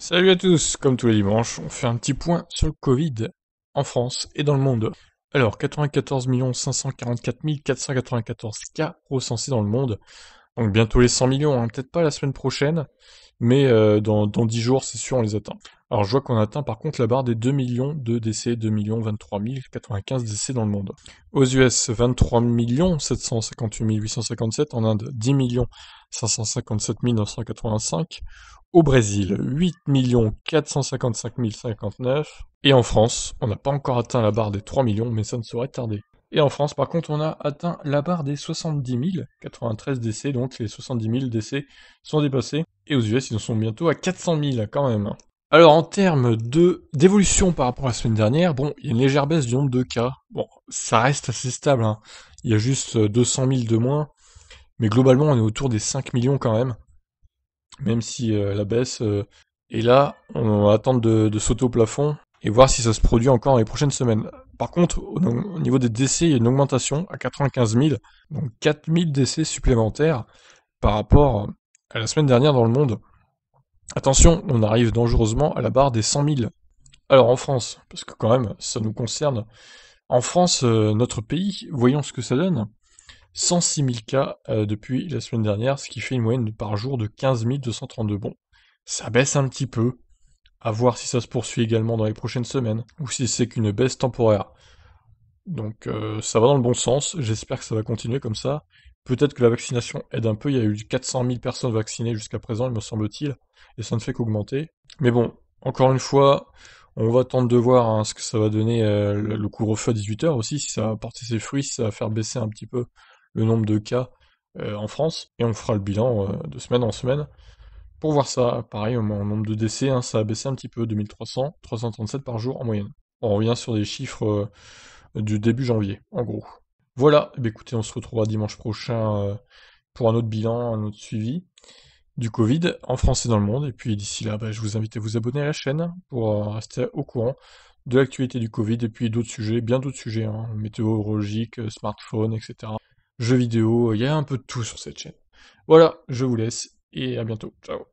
Salut à tous, comme tous les dimanches, on fait un petit point sur le Covid en France et dans le monde. Alors, 94 544 494 cas recensés dans le monde, donc bientôt les 100 millions, hein, peut-être pas la semaine prochaine, mais euh, dans, 10 jours, c'est sûr, on les atteint. Alors je vois qu'on atteint par contre la barre des 2 millions de décès, 2 millions 23 095 décès dans le monde. Aux US, 23 758 857, en Inde 10 millions 557 985 au Brésil, 8 455 059. Et en France, on n'a pas encore atteint la barre des 3 millions, mais ça ne saurait tarder. Et en France, par contre, on a atteint la barre des 70 000, 93 décès, donc les 70 000 décès sont dépassés. Et aux US, ils en sont bientôt à 400 000 quand même. Alors en termes de d'évolution par rapport à la semaine dernière, bon, il y a une légère baisse du nombre de cas. Bon, ça reste assez stable. Hein. Il y a juste 200 euh, 000 de moins. Mais globalement, on est autour des 5 millions quand même, même si euh, la baisse euh, est là. On va attendre de, sauter au plafond et voir si ça se produit encore dans les prochaines semaines. Par contre, au, niveau des décès, il y a une augmentation à 95 000, donc 4 000 décès supplémentaires par rapport à la semaine dernière dans le monde. Attention, on arrive dangereusement à la barre des 100 000. Alors en France, parce que quand même, ça nous concerne. En France, euh, notre pays, voyons ce que ça donne. 106 000 cas euh, depuis la semaine dernière, ce qui fait une moyenne par jour de 15 232. Bon, ça baisse un petit peu. À voir si ça se poursuit également dans les prochaines semaines ou si c'est qu'une baisse temporaire. Donc euh, ça va dans le bon sens. J'espère que ça va continuer comme ça. Peut-être que la vaccination aide un peu. Il y a eu 400 000 personnes vaccinées jusqu'à présent, il me semble-t-il, et ça ne fait qu'augmenter. Mais bon, encore une fois, on va attendre de voir hein, ce que ça va donner euh, le couvre-feu à 18h aussi, si ça va porter ses fruits, si ça va faire baisser un petit peu nombre de cas euh, en France, et on fera le bilan euh, de semaine en semaine pour voir ça. Pareil, au nombre de décès, hein, ça a baissé un petit peu, 2300, 337 par jour en moyenne. On revient sur des chiffres euh, du début janvier, en gros. Voilà, eh ben, écoutez, on se retrouvera dimanche prochain pour un autre bilan, un autre suivi du Covid en France et dans le monde. Et puis d'ici là, ben, je vous invite à vous abonner à la chaîne hein, pour rester au courant de l'actualité du Covid et puis d'autres sujets, bien d'autres sujets, hein, météorologiques, smartphones, etc jeux vidéo, il y a un peu de tout sur cette chaîne. Voilà, je vous laisse et à bientôt. Ciao